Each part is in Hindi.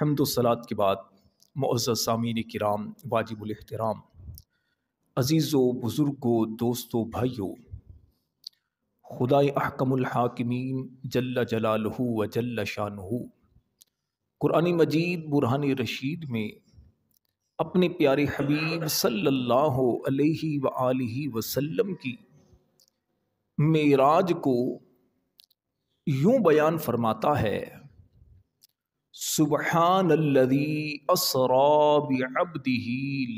हमदोसलात के बाद मोज़ सामीन कराम वाजिबुलहतराम अज़ीज़ो बुज़ुर्गो दोस्तों भाइयों खुदा हाकिमीन जल्ला जलालहू व जल्ला शानहू कुरान मजीद बुरहान रशीद में अपने प्यारे हबीब सल्लल्लाहु अलैहि व आलिहि वसल्लम की मेराज को यूं बयान फरमाता है सुबहानल्लज़ी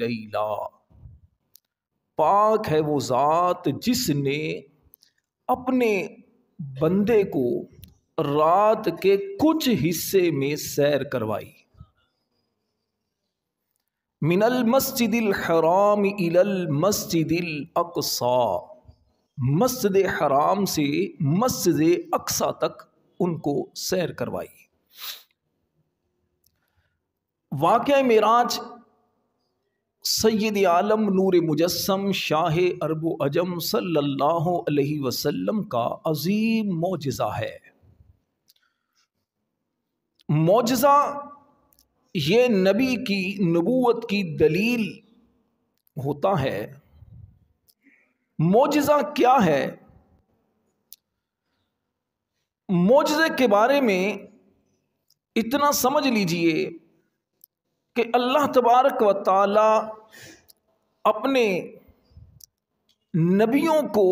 लैला पाक है वो ज़ात जिसने अपने बंदे को रात के कुछ हिस्से में सैर करवाई मिनल मस्जिदिल हराम इलल मस्जिदिल अकसा मस्जिद हराम से मस्जिद अक्सा तक उनको सैर करवाई वाक़ मराज सैद आलम नूर मुजस्म शाह अरब अजम सल्लल्लाहु वसलम का अजीम मोजा है मोजा ये नबी की नबूत की दलील होता है मोजा क्या है मोजे के बारे में इतना समझ लीजिए कि अल्लाह तबारक व ताला अपने नबियों को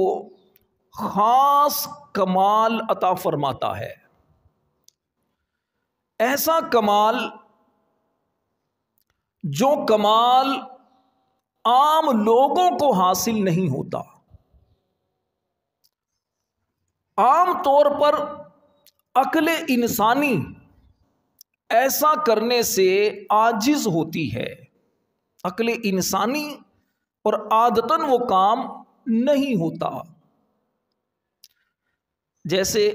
ख़ास कमाल अता फरमाता है ऐसा कमाल जो कमाल आम लोगों को हासिल नहीं होता आम तौर पर अकल इंसानी ऐसा करने से आजिज होती है अकले इंसानी और आदतन वो काम नहीं होता जैसे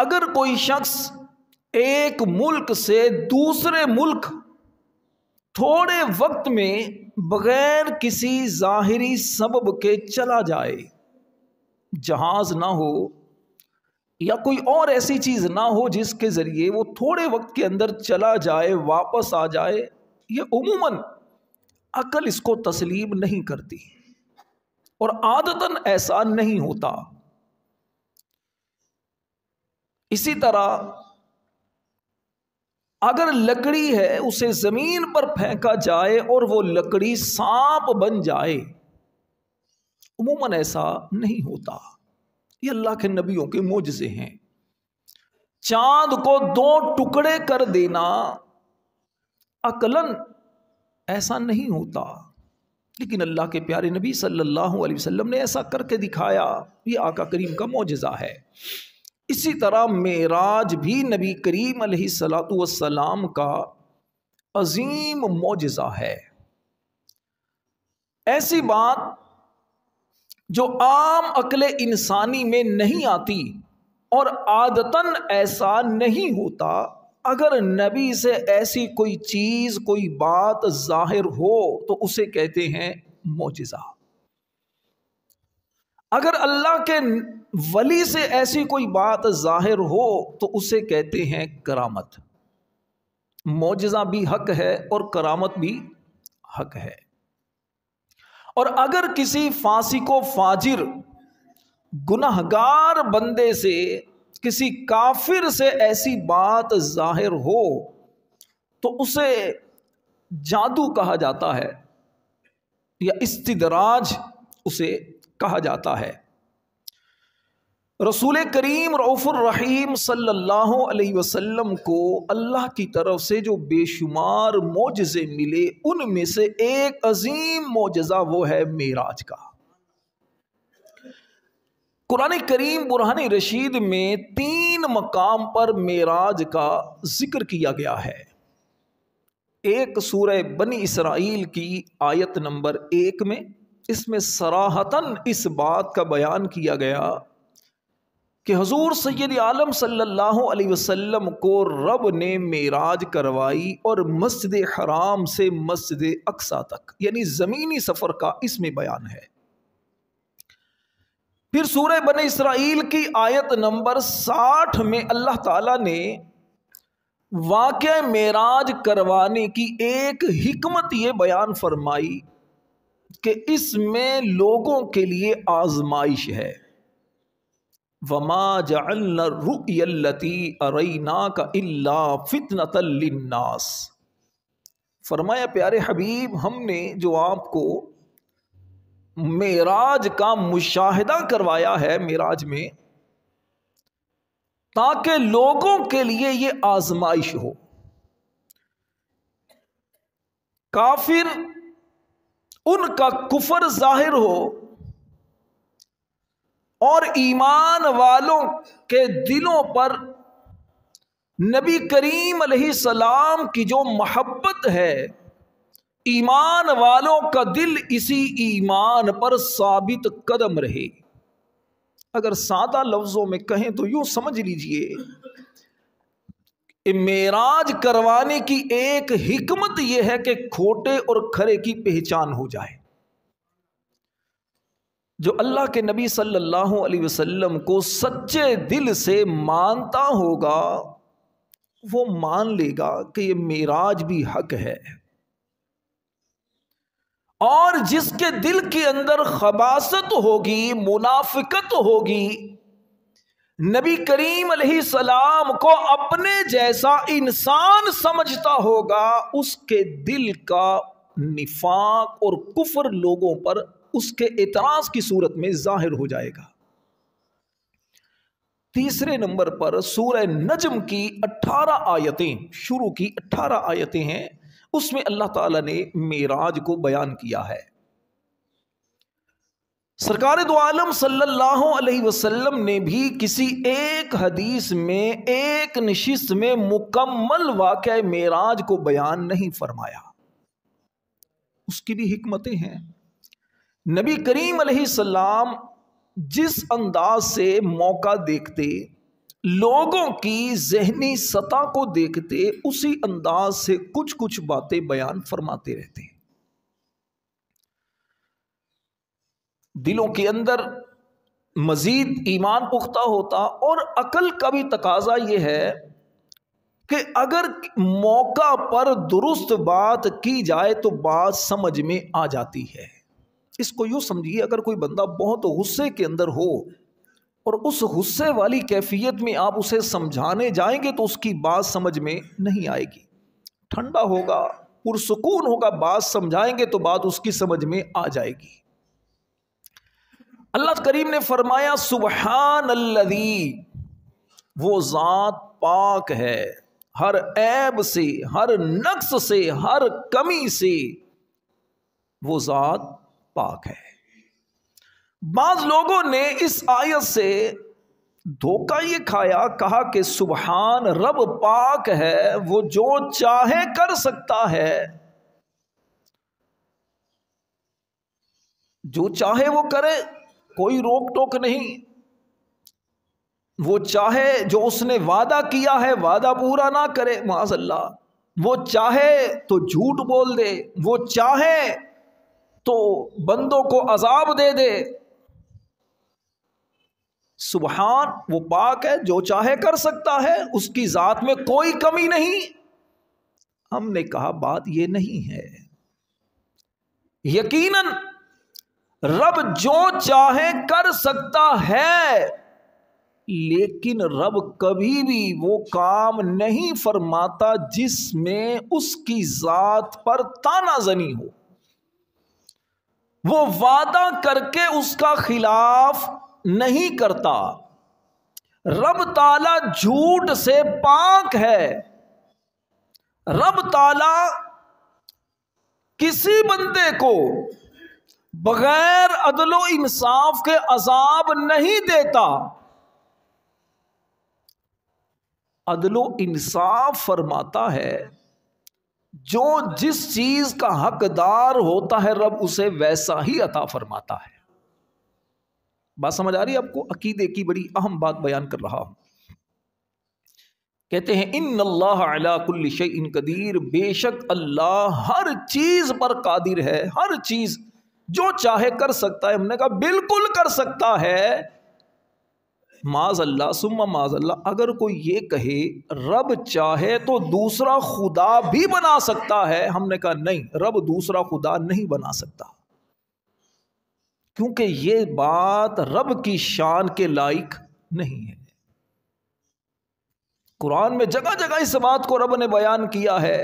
अगर कोई शख्स एक मुल्क से दूसरे मुल्क थोड़े वक्त में बगैर किसी जाहिरी सबब के चला जाए जहाज ना हो या कोई और ऐसी चीज़ ना हो जिसके ज़रिए वो थोड़े वक्त के अंदर चला जाए वापस आ जाए ये उमूमन अकल इसको तस्लीम नहीं करती और आदतन ऐसा नहीं होता इसी तरह अगर लकड़ी है उसे ज़मीन पर फेंका जाए और वो लकड़ी सांप बन जाए उमूमन ऐसा नहीं होता ये अल्लाह के नबियों के मोजे हैं चांद को दो टुकड़े कर देना अकलन ऐसा नहीं होता लेकिन अल्लाह के प्यारे नबी सल्लल्लाहु अलैहि वसल्लम ने ऐसा करके दिखाया ये आका करीम का मोजा है इसी तरह मेराज भी नबी करीम सलाम का अजीम मोजा है ऐसी बात जो आम अकल इंसानी में नहीं आती और आदतन ऐसा नहीं होता अगर नबी से ऐसी कोई चीज़ कोई बात जाहिर हो तो उसे कहते हैं मोजा अगर अल्लाह के वली से ऐसी कोई बात जाहिर हो तो उसे कहते हैं करामत मोजा भी हक है और करामत भी हक है और अगर किसी फांसी को फाजिर गुनाहगार बंदे से किसी काफिर से ऐसी बात जाहिर हो तो उसे जादू कहा जाता है या इस्तिदराज उसे कहा जाता है रसूल करीम रहीम सल्लल्लाहु अलैहि वसल्लम को अल्लाह की तरफ से जो बेशुमार मोजे मिले उनमें से एक अजीम मोजा वो है मेराज का कुरान करीम बुरहान रशीद में तीन मकाम पर मेराज का जिक्र किया गया है एक सूरह बनी इसराइल की आयत नंबर एक में इसमें सराहतन इस बात का बयान किया गया कि हजूर सैद आलम सल्ला अलैहि को रब ने मेराज करवाई और मस्जिद हराम से मस्जिद अक्सा तक यानी ज़मीनी सफ़र का इसमें बयान है फिर सूर्य बन इसराइल की आयत नंबर साठ में अल्लाह ताला ने वाक़ मेराज करवाने की एक हमत ये बयान फरमाई कि इसमें लोगों के लिए आजमाइश है का फरमाया प्यारे हबीब हमने जो आपको मेराज का मुशाहिदा करवाया है मेराज में ताकि लोगों के लिए ये आजमाइश हो काफिर उनका कुफर जाहिर हो और ईमान वालों के दिलों पर नबी करीम सलाम की जो मोहब्बत है ईमान वालों का दिल इसी ईमान पर साबित कदम रहे अगर सादा लफ्ज़ों में कहें तो यूं समझ लीजिए मेराज करवाने की एक हिकमत यह है कि खोटे और खरे की पहचान हो जाए जो अल्लाह के नबी सल्लल्लाहु अलैहि वसल्लम को सच्चे दिल से मानता होगा वो मान लेगा कि ये मेराज भी हक है और जिसके दिल के अंदर खबासत होगी मुनाफिकत होगी नबी करीम सलाम को अपने जैसा इंसान समझता होगा उसके दिल का निफाक और कुफर लोगों पर उसके एतराज़ की सूरत में ज़ाहिर हो जाएगा तीसरे नंबर पर सूर नजम की 18 आयतें शुरू की 18 आयतें हैं उसमें अल्लाह ताला ने मेराज को बयान किया है सरकार दो आलम सल्लल्लाहु अलैहि वसल्लम ने भी किसी एक हदीस में एक निशिस्त में मुकम्मल वाक़ मेराज को बयान नहीं फरमाया उसकी भी हिकमतें हैं नबी करीम सलाम जिस अंदाज से मौका देखते लोगों की जहनी सतह को देखते उसी अंदाज से कुछ कुछ बातें बयान फरमाते रहते दिलों के अंदर मज़ीद ईमान पुख्ता होता और अकल का भी तकाजा यह है कि अगर मौका पर दुरुस्त बात की जाए तो बात समझ में आ जाती है इसको यूँ समझिए अगर कोई बंदा बहुत गुस्से के अंदर हो और उस गुस्से वाली कैफियत में आप उसे समझाने जाएंगे तो उसकी बात समझ में नहीं आएगी ठंडा होगा पुरसकून होगा बात समझाएंगे तो बात उसकी समझ में आ जाएगी अल्लाह करीम ने फरमाया सुबहान अल्लदी वो ज़ात पाक है हर ऐब से हर नक्स से हर कमी से वो ज़ात पाक है बाज लोगों ने इस आयत से धोखा ये खाया कहा कि सुबहान रब पाक है वो जो चाहे कर सकता है जो चाहे वो करे कोई रोक टोक नहीं वो चाहे जो उसने वादा किया है वादा पूरा ना करे माजल्ला वो चाहे तो झूठ बोल दे वो चाहे तो बंदों को अजाब दे दे सुबहान वो पाक है जो चाहे कर सकता है उसकी ज़ात में कोई कमी नहीं हमने कहा बात ये नहीं है यकीनन रब जो चाहे कर सकता है लेकिन रब कभी भी वो काम नहीं फरमाता जिसमें उसकी ज़ात पर ताना जनी हो वो वादा करके उसका खिलाफ नहीं करता रब ताला झूठ से पाक है रब ताला किसी बंदे को बगैर अदलो इंसाफ के अजाब नहीं देता अदलो इंसाफ फरमाता है जो जिस चीज का हकदार होता है रब उसे वैसा ही अता फरमाता है बात समझ आ रही है आपको अकीदे की बड़ी अहम बात बयान कर रहा हूं कहते हैं इन अल्लाह इन कदीर बेशक अल्लाह हर चीज पर कादिर है हर चीज जो चाहे कर सकता है हमने कहा बिल्कुल कर सकता है माजल्ला सुम्मा माजल्ला अगर कोई ये कहे रब चाहे तो दूसरा खुदा भी बना सकता है हमने कहा नहीं रब दूसरा खुदा नहीं बना सकता क्योंकि ये बात रब की शान के लायक नहीं है कुरान में जगह जगह इस बात को रब ने बयान किया है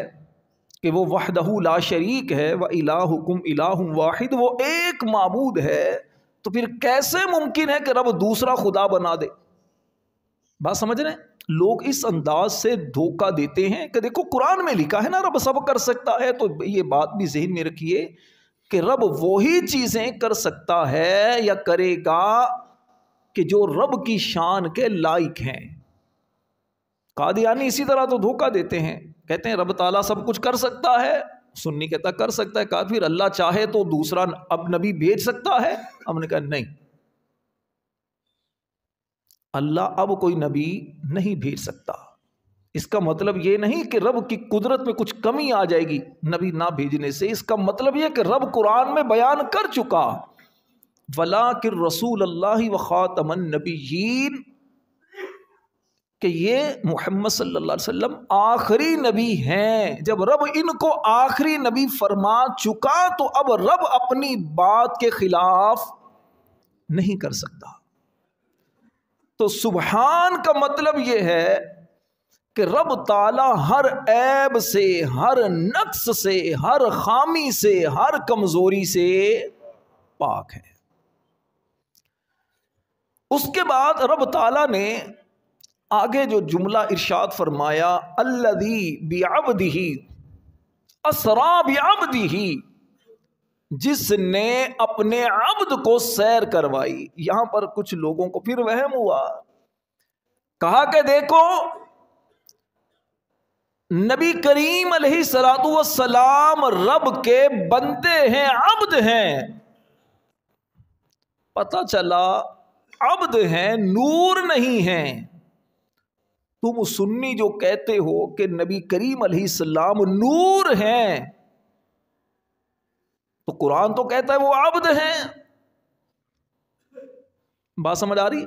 कि वो वहदहू ला शरीक है व इलाहुकुम इलाहु वाहिद वो एक मबूद है तो फिर कैसे मुमकिन है कि रब दूसरा खुदा बना दे बात समझ रहे लोग इस अंदाज से धोखा देते हैं कि देखो कुरान में लिखा है ना रब सब कर सकता है तो ये बात भी जहन में रखिए कि रब वही चीज़ें कर सकता है या करेगा कि जो रब की शान के लायक हैं कादियानी इसी तरह तो धोखा देते हैं कहते हैं रब ताला सब कुछ कर सकता है सुन्नी कहता कर सकता है काफिर अल्लाह चाहे तो दूसरा अब नबी भेज सकता है हमने कहा नहीं अल्लाह अब कोई नबी नहीं भेज सकता इसका मतलब यह नहीं कि रब की कुदरत में कुछ कमी आ जाएगी नबी ना भेजने से इसका मतलब यह कि रब कुरान में बयान कर चुका वला कि रसूल अल्लाह व ख़ातमन नबीन कि ये मोहम्मद सल्ला अलैहि आखिरी नबी हैं जब रब इनको आखिरी नबी फरमा चुका तो अब रब अपनी बात के खिलाफ नहीं कर सकता तो सुबहान का मतलब ये है कि रब ताला हर ऐब से हर नक्स से हर खामी से हर कमज़ोरी से पाक है उसके बाद रब ताला ने आगे जो जुमला इर्शाद फरमाया अल्लदी बियाबदही असरा बियाबदही जिसने अपने अब्द को सैर करवाई यहां पर कुछ लोगों को फिर वहम हुआ कहा के देखो नबी करीम सलाम रब के बनते हैं अब्द हैं पता चला अब्द हैं नूर नहीं हैं तुम सुन्नी जो कहते हो कि नबी करीम सलाम नूर हैं तो कुरान तो कहता है वो आबद हैं बात समझ आ रही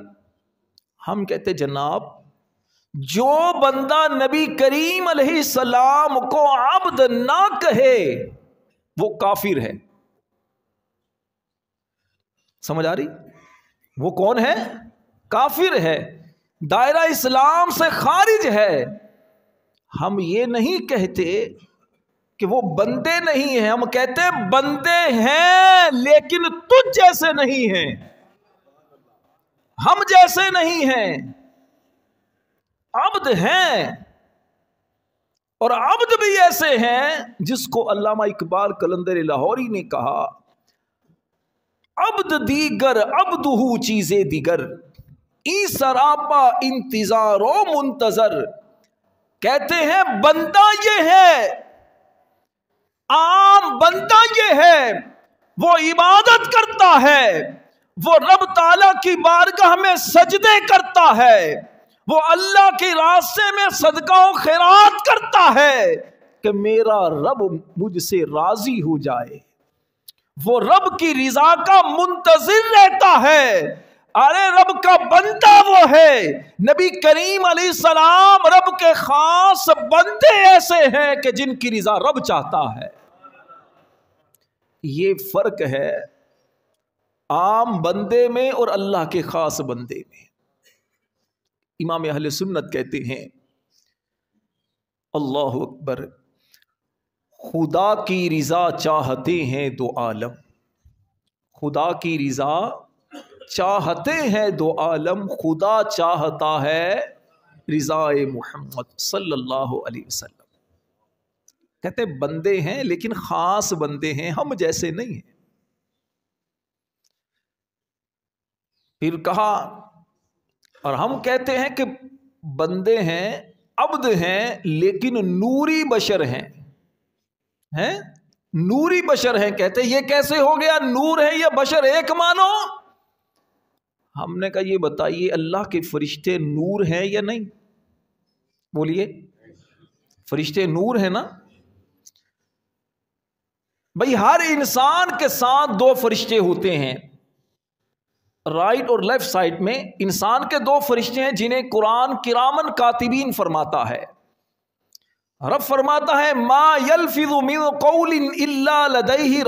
हम कहते जनाब जो बंदा नबी करीम सलाम को आबद ना कहे वो काफिर है समझ आ रही वो कौन है काफिर है दायरा इस्लाम से खारिज है हम ये नहीं कहते कि वो बंदे नहीं हैं हम कहते बंदे हैं लेकिन तुझ जैसे नहीं हैं हम जैसे नहीं हैं अब्द हैं और अब्द भी ऐसे हैं जिसको अल्लामा इकबाल कलंदर लाहौरी ने कहा अब्द दीगर अब्द हु चीजें दीगर ई सरापा इंतजारो मुंतजर कहते हैं बंदा ये है आम बंदा ये है वो इबादत करता है वो रब ताला की बारगाह में सजदे करता है वो अल्लाह के रास्ते में सदका खैरात करता है कि मेरा रब मुझसे राजी हो जाए वो रब की रिजा का मुंतजर रहता है अरे रब का बंदा वो है नबी करीम अली सलाम रब के खास बंदे ऐसे हैं कि जिनकी रिजा रब चाहता है ये फर्क है आम बंदे में और अल्लाह के खास बंदे में इमाम अहल सुन्नत कहते हैं अल्लाह अकबर खुदा की रिजा चाहते हैं दो आलम खुदा की रिजा चाहते हैं दो आलम खुदा चाहता है रिज़ाए मोहम्मद सल्लल्लाहु अलैहि वसल्लम कहते बंदे हैं लेकिन ख़ास बंदे हैं हम जैसे नहीं हैं फिर कहा और हम कहते हैं कि बंदे हैं अब्द हैं लेकिन नूरी बशर हैं हैं नूरी बशर हैं कहते ये कैसे हो गया नूर है या बशर एक मानो हमने कहा ये बताइए अल्लाह के फरिश्ते नूर हैं या नहीं बोलिए फरिश्ते नूर है ना भाई हर इंसान के साथ दो फरिश्ते होते हैं राइट और लेफ्ट साइड में इंसान के दो फरिश्ते हैं जिन्हें कुरान किरामन कातिबीन फरमाता है रब फरमाता है मा यल फिजुमिन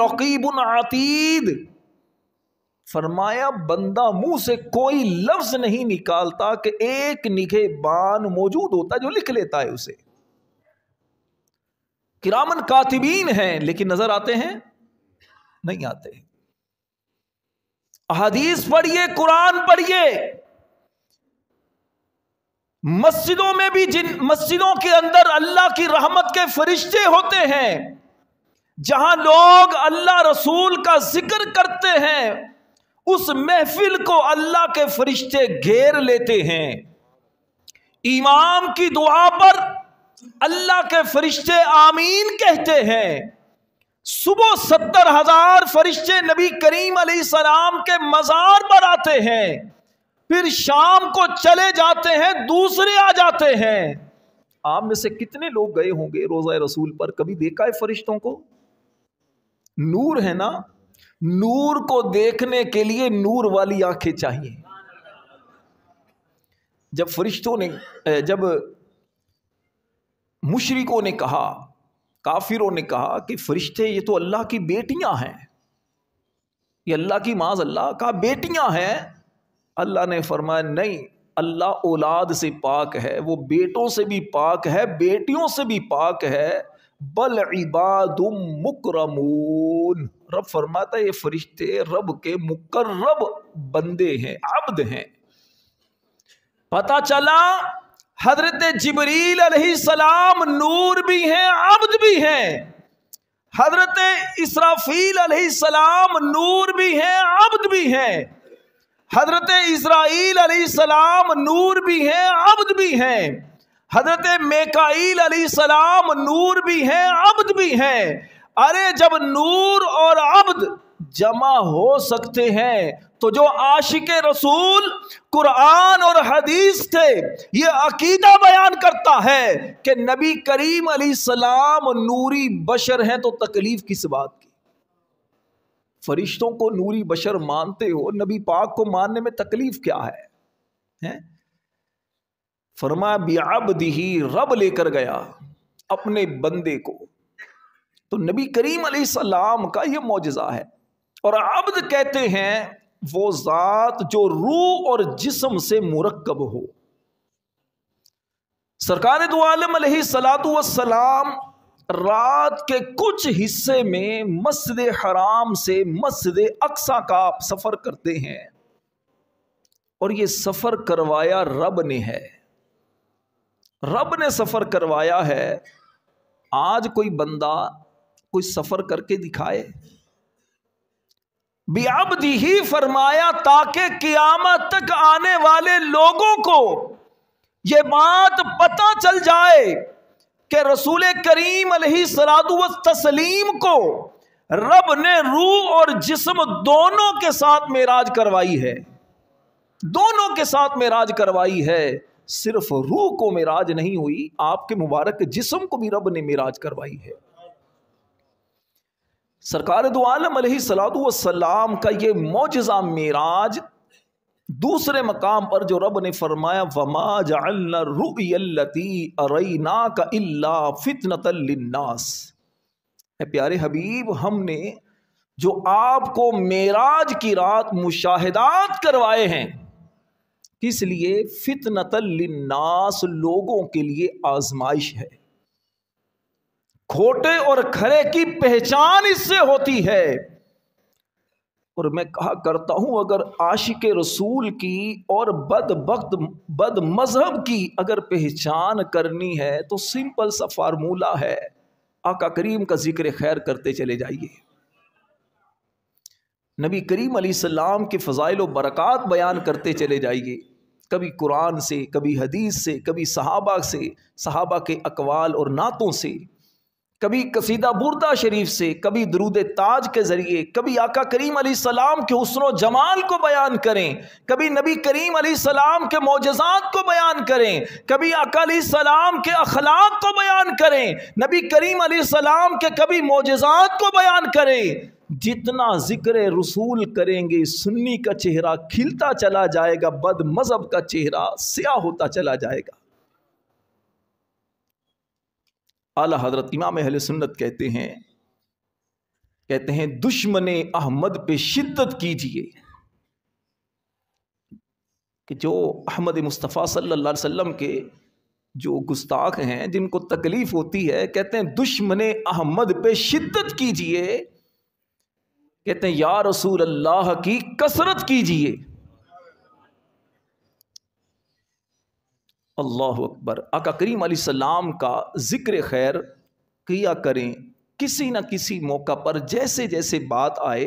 रकीबन आतीद फरमाया बंदा मुंह से कोई लफ्ज नहीं निकालता कि एक निघे बान मौजूद होता जो लिख लेता है उसे किरामन कातिबीन हैं लेकिन नजर आते हैं नहीं आते अहदीस पढ़िए कुरान पढ़िए मस्जिदों में भी जिन मस्जिदों के अंदर अल्लाह की रहमत के फरिश्ते होते हैं जहां लोग अल्लाह रसूल का जिक्र करते हैं उस महफिल को अल्लाह के फरिश्ते घेर लेते हैं इमाम की दुआ पर अल्लाह के फरिश्ते आमीन कहते हैं सुबह सत्तर हजार फरिश्ते नबी करीम सलाम के मज़ार पर आते हैं फिर शाम को चले जाते हैं दूसरे आ जाते हैं आप में से कितने लोग गए होंगे रोज़ा रसूल पर कभी देखा है फरिश्तों को नूर है ना नूर को देखने के लिए नूर वाली आंखें चाहिए जब फरिश्तों ने जब मुशरिकों ने कहा काफिरों ने कहा कि फरिश्ते ये तो अल्लाह की बेटियां हैं ये अल्लाह की माज अल्लाह का बेटियां हैं अल्लाह ने फरमाया नहीं अल्लाह औलाद से पाक है वो बेटों से भी पाक है बेटियों से भी पाक है बल इबादुम मुकरमून रब फरमाता ये फरिश्ते रब के मुकर्रब बंदे हैं अब्द हैं पता चला हजरत जबरील सलाम नूर भी हैं अब्द भी हैं हजरत इसराफील सलाम नूर भी हैं अब्द भी हैं हजरत इसराइल सलाम नूर भी हैं अब्द भी हैं हजरत मेकाईल सलाम नूर भी हैं अब्द भी हैं अरे जब नूर और अब्द जमा हो सकते हैं तो जो आशिक रसूल कुरान और हदीस थे ये अकीदा बयान करता है कि नबी करीम अली सलाम नूरी बशर हैं तो तकलीफ किस बात की फरिश्तों को नूरी बशर मानते हो नबी पाक को मानने में तकलीफ क्या है, है? फरमा अब दी रब लेकर गया अपने बंदे को तो नबी करीम सलाम का यह मुजज़ा है और अब्द कहते हैं वो ज़ात जो रूह और जिसम से मुरक्कब हो सरकार दो आलम सलाम रात के कुछ हिस्से में मस्जिद हराम से मस्जिद अक्सा का आप सफ़र करते हैं और ये सफ़र करवाया रब ने है रब ने सफ़र करवाया है आज कोई बंदा कोई सफ़र करके दिखाए बियाबदी ही फरमाया ताकि कियामत तक आने वाले लोगों को ये बात पता चल जाए कि रसूल करीम सरादु तस्लीम को रब ने रूह और जिस्म दोनों के साथ मेराज करवाई है दोनों के साथ मेराज करवाई है सिर्फ रूह को मेराज नहीं हुई आपके मुबारक जिसम को भी रब ने मेराज करवाई है सरकार दो सलाम का ये मोजा मेराज दूसरे मकाम पर जो रब ने फरमाया वमा अरैना का इल्ला फितनतल्लिन्नास प्यारे हबीब हमने जो आपको मेराज की रात मुशाहदात करवाए हैं किस लिए फितनतलनास लोगों के लिए आजमाइश है खोटे और खरे की पहचान इससे होती है और मैं कहा करता हूं अगर आशिक रसूल की और वक्त बद मजहब की अगर पहचान करनी है तो सिंपल सा फार्मूला है आका करीम का जिक्र खैर करते चले जाइए नबी करीम सलाम के फ़ज़ाइल बरकत बयान करते चले जाइए कभी कुरान से कभी हदीस से कभी सहाबा से सहाबा के अकवाल और नातों से कभी कसीदा बुरदा शरीफ से कभी दरूद ताज के ज़रिए कभी आका करीम सलाम के हसन जमाल को बयान करें कभी नबी करीम सलाम के मोजात को बयान करें कभी आका सलाम के अखलाक को बयान करें नबी करीम सलाम के कभी मोजात को बयान करें जितना ज़िक्र रसूल करेंगे सुन्नी का चेहरा खिलता चला जाएगा बद मज़हब का चेहरा स्याह होता चला जाएगा आला हजरत इमाम अहल सुन्नत कहते हैं कहते हैं दुश्मन अहमद पे शिद्दत कीजिए कि जो अहमद मुस्तफ़ा सल्लल्लाहु अलैहि वसल्लम के जो गुस्ताख हैं जिनको तकलीफ़ होती है कहते हैं दुश्मन अहमद पे शिद्दत कीजिए कहते हैं या रसूल अल्लाह की कसरत कीजिए अल्लाह अकबर आका करीम सलाम का ज़िक्र खैर किया करें किसी न किसी मौका पर जैसे जैसे बात आए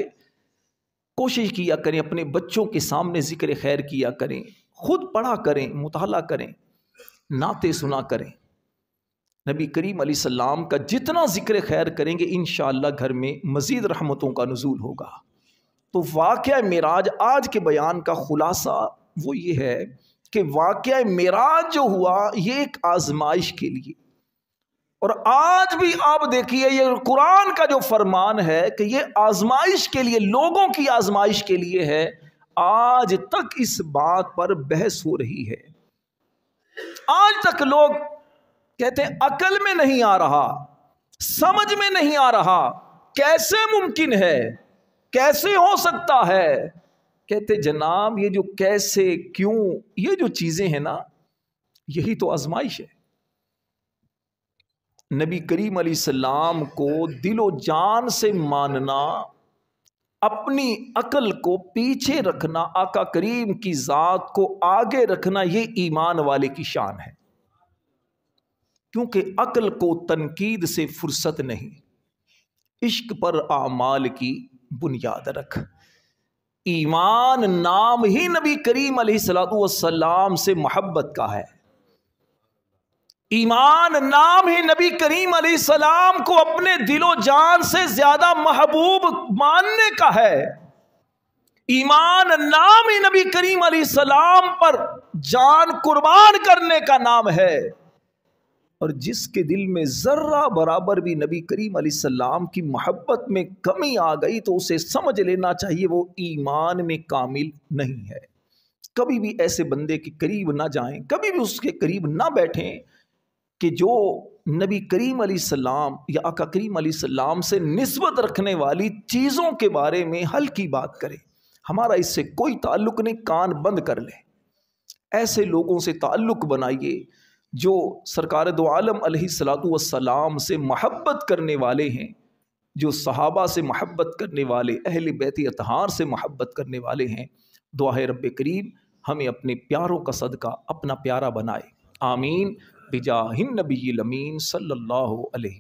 कोशिश किया करें अपने बच्चों के सामने ज़िक्र खैर किया करें खुद पढ़ा करें मुताला करें नाते सुना करें नबी करीम सलाम का जितना ज़िक्र खैर करेंगे इन घर में मज़ीद रहमतों का नज़ूल होगा तो वाक़ मराज आज के बयान का ख़ुलासा वो ये है कि वाक़ मराज जो हुआ ये एक आजमाइश के लिए और आज भी आप देखिए ये कुरान का जो फरमान है कि ये आजमाइश के लिए लोगों की आजमाइश के लिए है आज तक इस बात पर बहस हो रही है आज तक लोग कहते हैं अकल में नहीं आ रहा समझ में नहीं आ रहा कैसे मुमकिन है कैसे हो सकता है कहते जनाब ये जो कैसे क्यों ये जो चीजें हैं ना यही तो आजमाइश है नबी करीम सलाम को दिलो जान से मानना अपनी अकल को पीछे रखना आका करीम की ज़ात को आगे रखना ये ईमान वाले की शान है क्योंकि अकल को तनकीद से फुर्सत नहीं इश्क पर आमाल की बुनियाद रख ईमान नाम ही नबी करीम सलाम से मोहब्बत का है ईमान नाम ही नबी करीम सलाम को अपने दिलो जान से ज्यादा महबूब मानने का है ईमान नाम ही नबी करीम सलाम पर जान कुर्बान करने का नाम है और जिसके दिल में ज़र्रा बराबर भी नबी करीम सलाम की महब्बत में कमी आ गई तो उसे समझ लेना चाहिए वो ईमान में कामिल नहीं है कभी भी ऐसे बंदे के करीब ना जाएं कभी भी उसके करीब ना बैठें कि जो नबी करीम सलाम या आका करीम सलाम से नस्बत रखने वाली चीज़ों के बारे में हल्की बात करें हमारा इससे कोई ताल्लुक नहीं कान बंद कर लें ऐसे लोगों से ताल्लुक बनाइए जो सरकार दो आलम से महब्बत करने वाले हैं जो सहाबा से महब्बत करने वाले अहल बैत अतहार से महब्बत करने वाले हैं दुआ रब करीम हमें अपने प्यारों का सदका अपना प्यारा बनाए आमीन बिजाहिन नबी लमीन सल्ला